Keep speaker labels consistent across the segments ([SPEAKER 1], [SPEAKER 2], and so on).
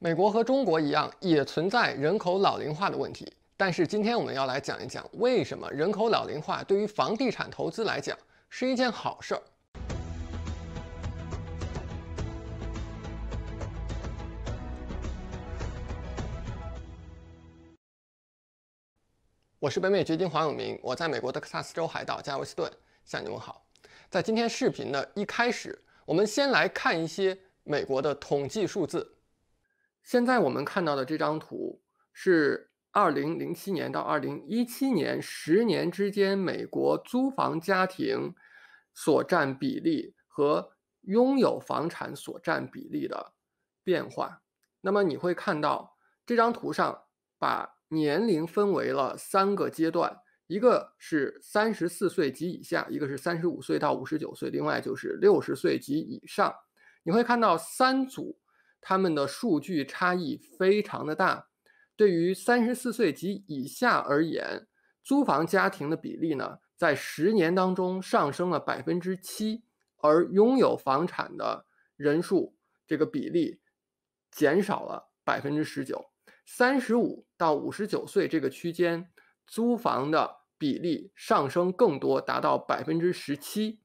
[SPEAKER 1] 美国和中国一样，也存在人口老龄化的问题。但是，今天我们要来讲一讲，为什么人口老龄化对于房地产投资来讲是一件好事儿。我是北美掘金黄永明，我在美国德克萨斯州海岛加维斯顿向你问好。在今天视频的一开始，我们先来看一些美国的统计数字。现在我们看到的这张图是2007年到2017年十年之间，美国租房家庭所占比例和拥有房产所占比例的变化。那么你会看到这张图上把年龄分为了三个阶段，一个是三十四岁及以下，一个是三十五岁到五十九岁，另外就是六十岁及以上。你会看到三组。他们的数据差异非常的大。对于三十四岁及以下而言，租房家庭的比例呢，在十年当中上升了百分之七，而拥有房产的人数这个比例减少了百分之十九。三十五到五十九岁这个区间，租房的比例上升更多，达到百分之十七，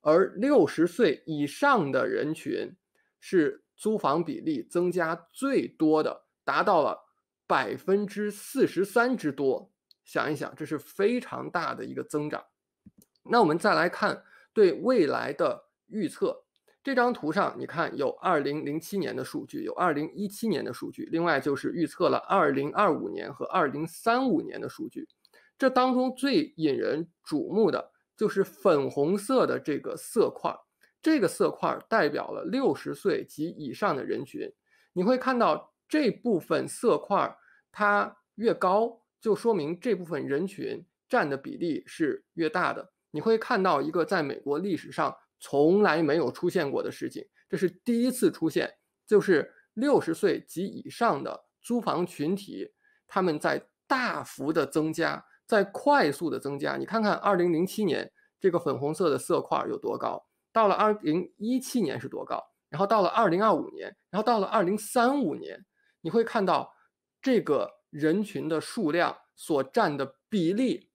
[SPEAKER 1] 而六十岁以上的人群是。租房比例增加最多的达到了百分之四十三之多，想一想，这是非常大的一个增长。那我们再来看对未来的预测，这张图上你看有二零零七年的数据，有二零一七年的数据，另外就是预测了二零二五年和二零三五年的数据。这当中最引人瞩目的就是粉红色的这个色块。这个色块代表了六十岁及以上的人群，你会看到这部分色块，它越高就说明这部分人群占的比例是越大的。你会看到一个在美国历史上从来没有出现过的事情，这是第一次出现，就是六十岁及以上的租房群体，他们在大幅的增加，在快速的增加。你看看二零零七年这个粉红色的色块有多高。到了二零一七年是多高？然后到了二零二五年，然后到了二零三五年，你会看到这个人群的数量所占的比例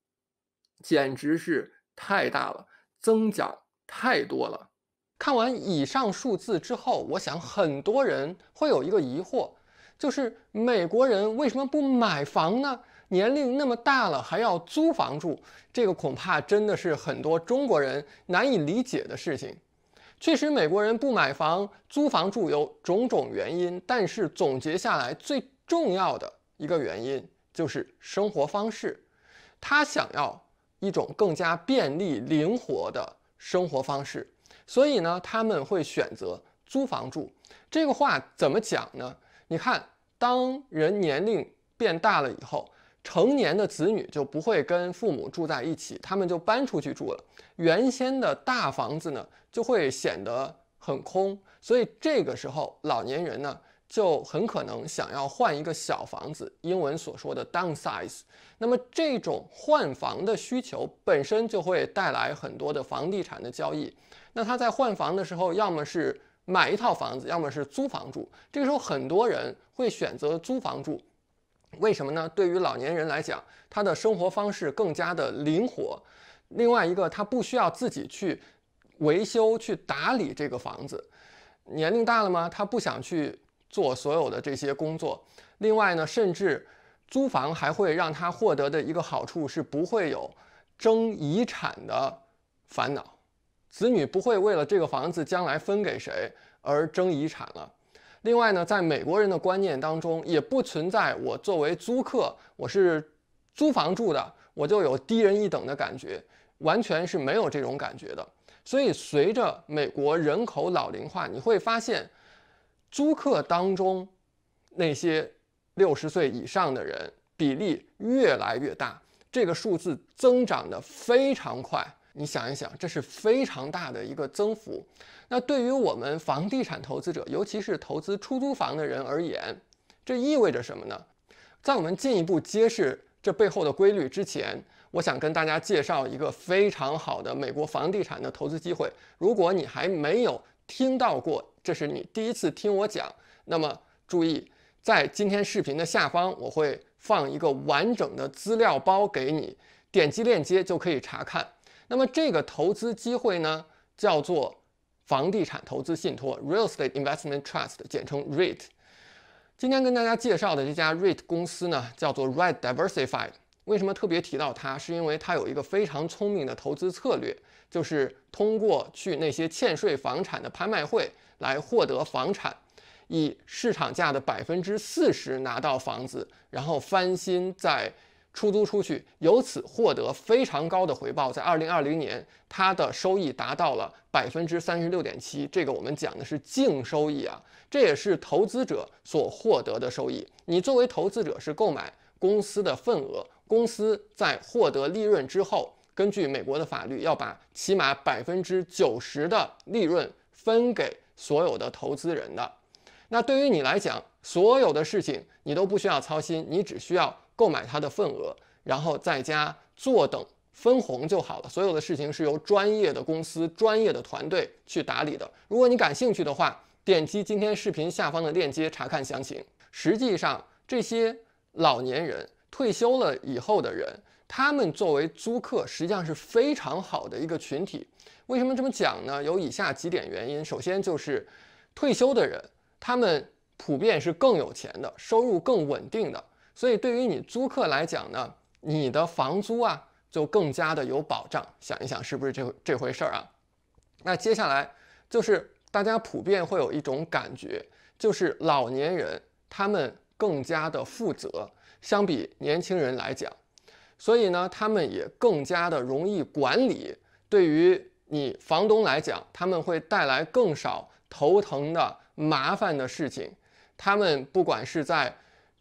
[SPEAKER 1] 简直是太大了，增长太多了。看完以上数字之后，我想很多人会有一个疑惑，就是美国人为什么不买房呢？年龄那么大了，还要租房住，这个恐怕真的是很多中国人难以理解的事情。确实，美国人不买房租房住有种种原因，但是总结下来最重要的一个原因就是生活方式。他想要一种更加便利、灵活的生活方式，所以呢，他们会选择租房住。这个话怎么讲呢？你看，当人年龄变大了以后，成年的子女就不会跟父母住在一起，他们就搬出去住了。原先的大房子呢，就会显得很空，所以这个时候老年人呢，就很可能想要换一个小房子。英文所说的 downsized。那么这种换房的需求本身就会带来很多的房地产的交易。那他在换房的时候，要么是买一套房子，要么是租房住。这个时候很多人会选择租房住。为什么呢？对于老年人来讲，他的生活方式更加的灵活。另外一个，他不需要自己去维修、去打理这个房子。年龄大了吗？他不想去做所有的这些工作。另外呢，甚至租房还会让他获得的一个好处是不会有争遗产的烦恼，子女不会为了这个房子将来分给谁而争遗产了。另外呢，在美国人的观念当中，也不存在我作为租客，我是租房住的，我就有低人一等的感觉，完全是没有这种感觉的。所以，随着美国人口老龄化，你会发现，租客当中那些六十岁以上的人比例越来越大，这个数字增长的非常快。你想一想，这是非常大的一个增幅。那对于我们房地产投资者，尤其是投资出租房的人而言，这意味着什么呢？在我们进一步揭示这背后的规律之前，我想跟大家介绍一个非常好的美国房地产的投资机会。如果你还没有听到过，这是你第一次听我讲，那么注意，在今天视频的下方，我会放一个完整的资料包给你，点击链接就可以查看。那么这个投资机会呢，叫做房地产投资信托 （Real Estate Investment Trust），简称 REIT。今天跟大家介绍的这家 REIT 公司呢，叫做 Red Diversified。为什么特别提到它？是因为它有一个非常聪明的投资策略，就是通过去那些欠税房产的拍卖会来获得房产，以市场价的百分之四十拿到房子，然后翻新在。出租出去，由此获得非常高的回报。在二零二零年，它的收益达到了百分之三十六点七。这个我们讲的是净收益啊，这也是投资者所获得的收益。你作为投资者是购买公司的份额，公司在获得利润之后，根据美国的法律要把起码百分之九十的利润分给所有的投资人的。那对于你来讲，所有的事情你都不需要操心，你只需要。购买它的份额，然后在家坐等分红就好了。所有的事情是由专业的公司、专业的团队去打理的。如果你感兴趣的话，点击今天视频下方的链接查看详情。实际上，这些老年人退休了以后的人，他们作为租客，实际上是非常好的一个群体。为什么这么讲呢？有以下几点原因。首先就是，退休的人他们普遍是更有钱的，收入更稳定的。所以，对于你租客来讲呢，你的房租啊就更加的有保障。想一想，是不是这这回事儿啊？那接下来就是大家普遍会有一种感觉，就是老年人他们更加的负责，相比年轻人来讲，所以呢，他们也更加的容易管理。对于你房东来讲，他们会带来更少头疼的麻烦的事情。他们不管是在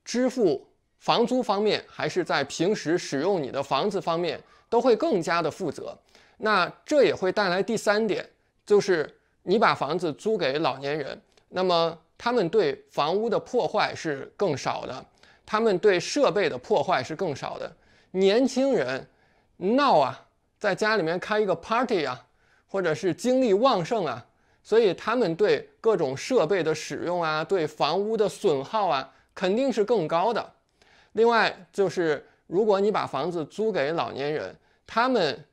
[SPEAKER 1] 支付。房租方面，还是在平时使用你的房子方面，都会更加的负责。那这也会带来第三点，就是你把房子租给老年人，那么他们对房屋的破坏是更少的，他们对设备的破坏是更少的。年轻人闹啊，在家里面开一个 party 啊，或者是精力旺盛啊，所以他们对各种设备的使用啊，对房屋的损耗啊，肯定是更高的。另外就是，如果你把房子租给老年人，他们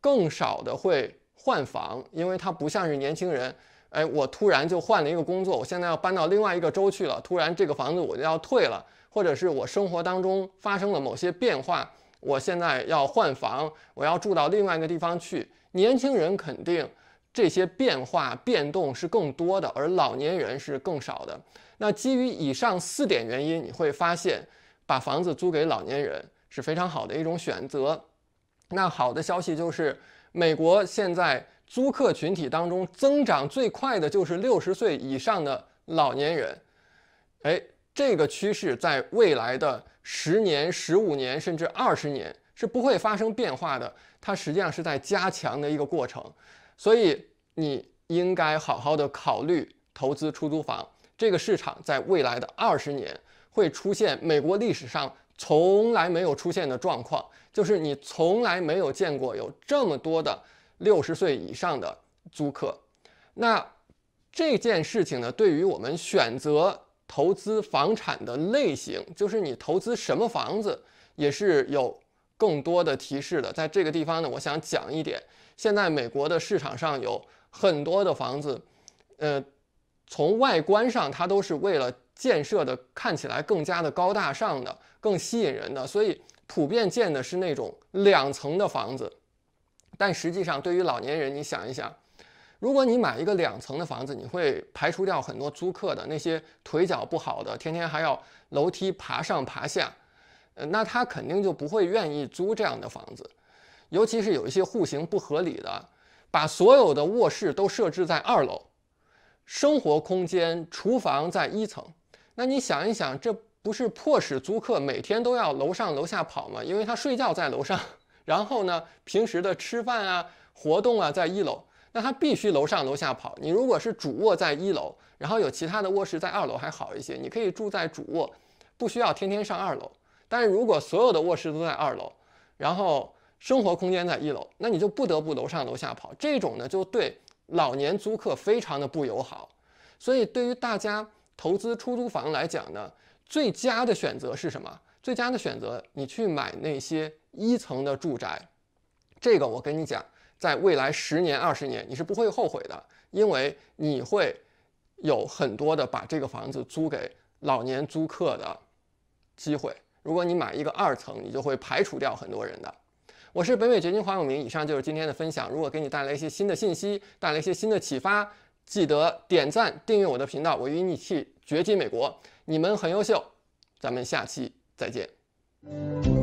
[SPEAKER 1] 更少的会换房，因为他不像是年轻人，哎，我突然就换了一个工作，我现在要搬到另外一个州去了，突然这个房子我就要退了，或者是我生活当中发生了某些变化，我现在要换房，我要住到另外一个地方去。年轻人肯定这些变化变动是更多的，而老年人是更少的。那基于以上四点原因，你会发现。把房子租给老年人是非常好的一种选择。那好的消息就是，美国现在租客群体当中增长最快的就是六十岁以上的老年人。哎，这个趋势在未来的十年、十五年甚至二十年是不会发生变化的，它实际上是在加强的一个过程。所以，你应该好好的考虑投资出租房这个市场，在未来的二十年。会出现美国历史上从来没有出现的状况，就是你从来没有见过有这么多的六十岁以上的租客。那这件事情呢，对于我们选择投资房产的类型，就是你投资什么房子，也是有更多的提示的。在这个地方呢，我想讲一点：现在美国的市场上有很多的房子，呃，从外观上它都是为了。建设的看起来更加的高大上的，更吸引人的，所以普遍建的是那种两层的房子。但实际上，对于老年人，你想一想，如果你买一个两层的房子，你会排除掉很多租客的那些腿脚不好的，天天还要楼梯爬上爬下，呃，那他肯定就不会愿意租这样的房子。尤其是有一些户型不合理的，把所有的卧室都设置在二楼，生活空间、厨房在一层。那你想一想，这不是迫使租客每天都要楼上楼下跑吗？因为他睡觉在楼上，然后呢，平时的吃饭啊、活动啊在一楼，那他必须楼上楼下跑。你如果是主卧在一楼，然后有其他的卧室在二楼还好一些，你可以住在主卧，不需要天天上二楼。但是如果所有的卧室都在二楼，然后生活空间在一楼，那你就不得不楼上楼下跑。这种呢，就对老年租客非常的不友好。所以对于大家。投资出租房来讲呢，最佳的选择是什么？最佳的选择，你去买那些一层的住宅，这个我跟你讲，在未来十年、二十年，你是不会后悔的，因为你会有很多的把这个房子租给老年租客的机会。如果你买一个二层，你就会排除掉很多人的。我是北美掘金黄永明，以上就是今天的分享。如果给你带来一些新的信息，带来一些新的启发。记得点赞、订阅我的频道。我与你一起掘金美国，你们很优秀，咱们下期再见。